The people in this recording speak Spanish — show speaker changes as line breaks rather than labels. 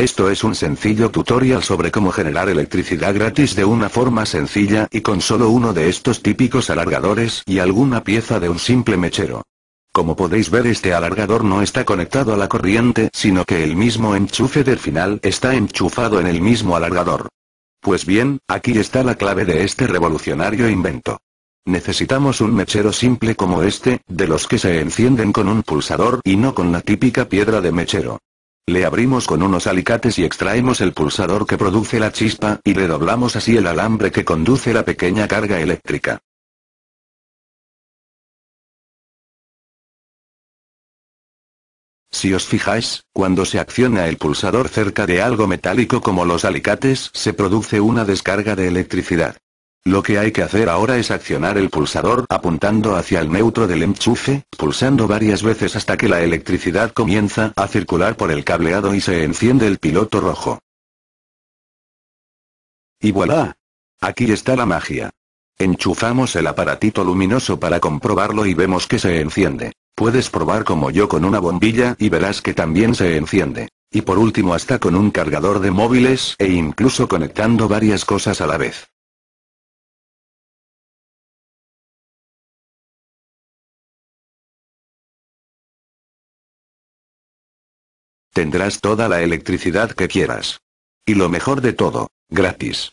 Esto es un sencillo tutorial sobre cómo generar electricidad gratis de una forma sencilla y con solo uno de estos típicos alargadores y alguna pieza de un simple mechero. Como podéis ver este alargador no está conectado a la corriente sino que el mismo enchufe del final está enchufado en el mismo alargador. Pues bien, aquí está la clave de este revolucionario invento. Necesitamos un mechero simple como este, de los que se encienden con un pulsador y no con la típica piedra de mechero. Le abrimos con unos alicates y extraemos el pulsador que produce la chispa, y le doblamos así el alambre que conduce
la pequeña carga eléctrica. Si os fijáis, cuando se acciona el pulsador
cerca de algo metálico como los alicates, se produce una descarga de electricidad. Lo que hay que hacer ahora es accionar el pulsador apuntando hacia el neutro del enchufe, pulsando varias veces hasta que la electricidad comienza a circular por el cableado y se enciende el piloto rojo. Y voilà. Aquí está la magia. Enchufamos el aparatito luminoso para comprobarlo y vemos que se enciende. Puedes probar como yo con una bombilla y verás que también se enciende. Y por último hasta
con un cargador de móviles e incluso conectando varias cosas a la vez. Tendrás toda la electricidad que quieras. Y lo mejor de todo, gratis.